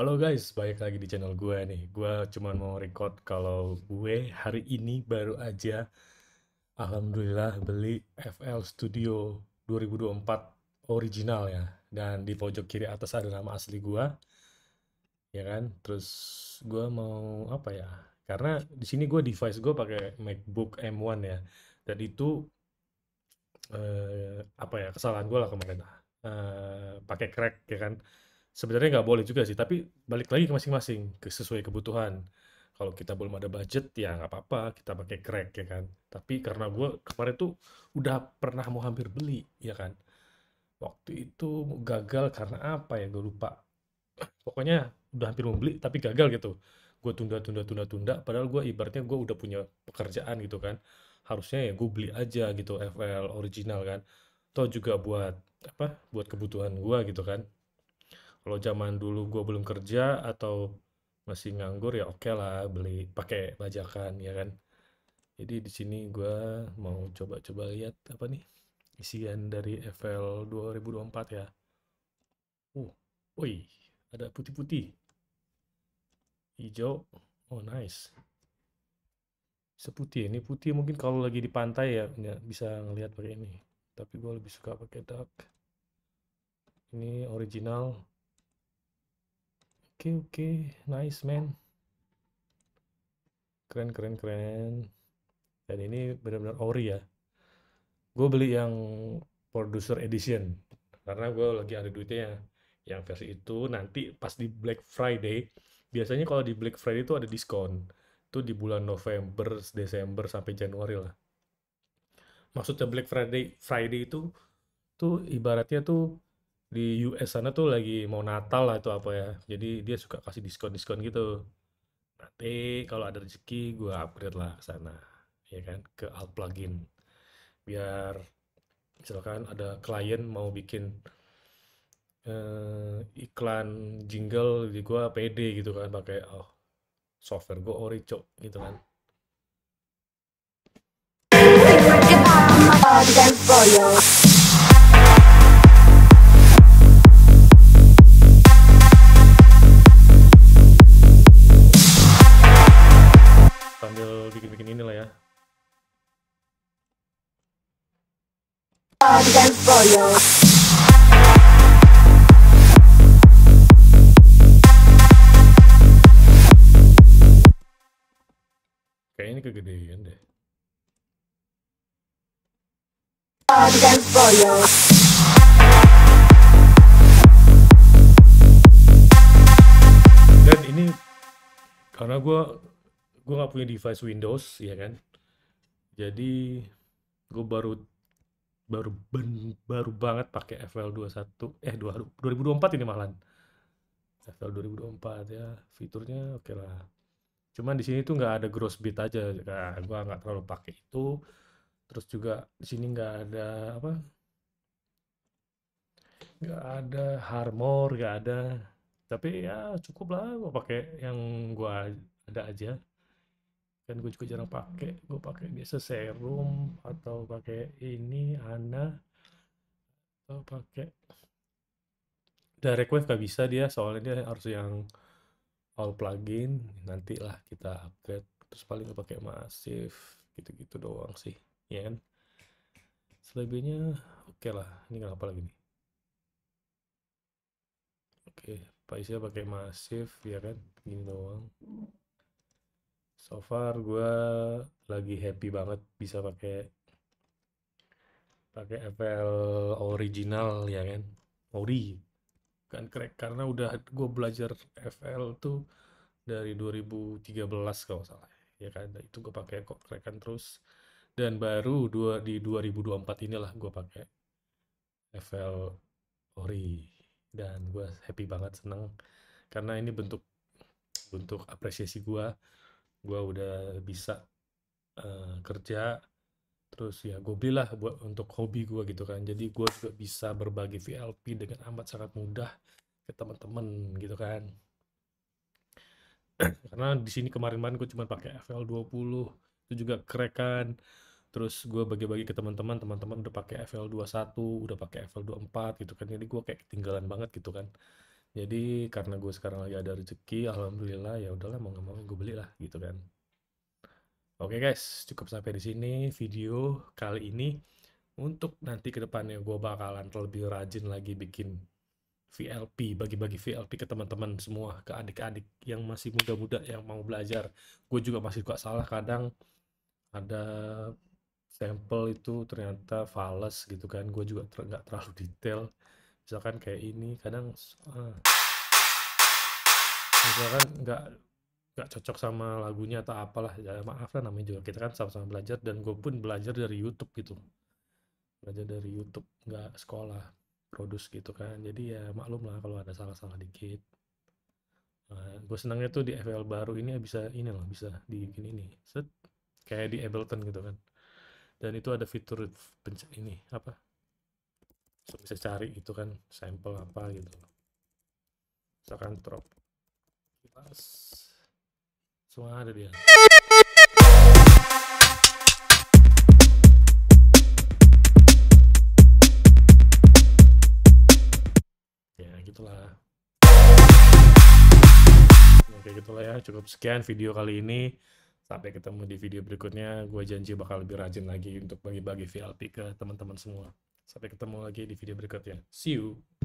Halo guys, balik lagi di channel gue nih. Gue cuma mau record kalau gue hari ini baru aja Alhamdulillah beli FL Studio 2024 original ya. Dan di pojok kiri atas ada nama asli gue. Ya kan? Terus gue mau apa ya? Karena di sini gue device gue pakai MacBook M1 ya. Dan itu eh, apa ya kesalahan gue lah kemarin. Eh, pakai crack ya kan sebenarnya nggak boleh juga sih tapi balik lagi ke masing-masing ke sesuai kebutuhan kalau kita belum ada budget ya nggak apa-apa kita pakai crack ya kan tapi karena gue kemarin tuh udah pernah mau hampir beli ya kan waktu itu gagal karena apa ya gue lupa pokoknya udah hampir mau beli tapi gagal gitu gue tunda tunda tunda tunda padahal gue ibaratnya gue udah punya pekerjaan gitu kan harusnya ya gue beli aja gitu FL original kan atau juga buat apa buat kebutuhan gue gitu kan kalau zaman dulu gue belum kerja atau masih nganggur ya oke okay lah beli pakai bajakan ya kan jadi di sini gue mau coba-coba lihat apa nih isian dari FL 2024 ya uh woi ada putih-putih hijau oh nice seputih ini putih mungkin kalau lagi di pantai ya nggak bisa ngelihat pakai ini tapi gue lebih suka pakai dark ini original okay, okay. nice man keren keren keren dan ini benar-benar ori ya gue beli yang producer edition karena gue lagi ada duitnya yang versi itu nanti pas di Black Friday biasanya kalau di Black Friday itu ada diskon itu di bulan November Desember sampai Januari lah maksudnya Black Friday Friday itu tuh ibaratnya tuh di US sana tuh lagi mau Natal lah itu apa ya. Jadi dia suka kasih diskon-diskon gitu. Nanti kalau ada rezeki gue upgrade lah ke sana. Ya kan, ke al plugin. Biar misalkan ada klien mau bikin eh, iklan jingle di gue PD gitu kan pakai oh software gue ori cok gitu kan. Oh, Kayaknya for kegedean deh. dan ini karena gue gue nggak punya device Windows ya kan jadi gue baru baru ben, baru banget pakai FL 21 eh 2024 ini malan FL 2024 ya fiturnya oke okay lah cuman di sini tuh nggak ada gross bit aja nah, gua nggak terlalu pakai itu terus juga di sini nggak ada apa nggak ada harmor nggak ada tapi ya cukup lah gua pakai yang gua ada aja dan gue juga jarang pakai gue pakai biasa serum atau pakai ini Ana atau pakai direct wave gak bisa dia soalnya dia harus yang all plugin nantilah kita upgrade terus paling gue pakai masif gitu-gitu doang sih ya kan selebihnya oke okay lah ini apa-apa lagi nih oke okay, Paisnya pakai masif ya kan gini doang So far gue lagi happy banget bisa pakai pakai FL original ya kan. Ori kan crack karena udah gue belajar FL tuh dari 2013 kalau salah ya kan nah, itu gue pakai kok crackan terus dan baru dua, di 2024 inilah gue pakai FL Ori dan gue happy banget seneng karena ini bentuk bentuk apresiasi gue gue udah bisa uh, kerja terus ya gue belilah buat untuk hobi gue gitu kan jadi gue juga bisa berbagi VLP dengan amat sangat mudah ke teman-teman gitu kan karena di sini kemarin-kemarin gue cuma pakai FL20 itu juga kerekan terus gue bagi-bagi ke teman-teman teman-teman udah pakai FL21 udah pakai FL24 gitu kan jadi gue kayak ketinggalan banget gitu kan jadi karena gue sekarang lagi ada rezeki, alhamdulillah ya udahlah mau nggak mau gue belilah gitu kan. Oke guys, cukup sampai di sini video kali ini. Untuk nanti kedepannya gue bakalan lebih rajin lagi bikin VLP, bagi-bagi VLP ke teman-teman semua, ke adik-adik yang masih muda-muda yang mau belajar. Gue juga masih suka salah kadang ada sampel itu ternyata fals gitu kan, gue juga ter terlalu detail misalkan kayak ini kadang uh, misalkan nggak nggak cocok sama lagunya atau apalah ya maaf lah namanya juga kita kan sama-sama belajar dan gue pun belajar dari YouTube gitu belajar dari YouTube nggak sekolah produce gitu kan jadi ya maklum lah kalau ada salah-salah dikit nah, gue senangnya tuh di FL baru ini bisa ini loh bisa di ini ini set kayak di Ableton gitu kan dan itu ada fitur ini apa bisa cari itu kan sampel apa gitu misalkan drop kipas semua ada dia ya gitulah oke ya, gitulah ya cukup sekian video kali ini Sampai ketemu di video berikutnya. Gue janji bakal lebih rajin lagi untuk bagi-bagi VLP ke teman-teman semua. Sampai ketemu lagi di video berikutnya. See you!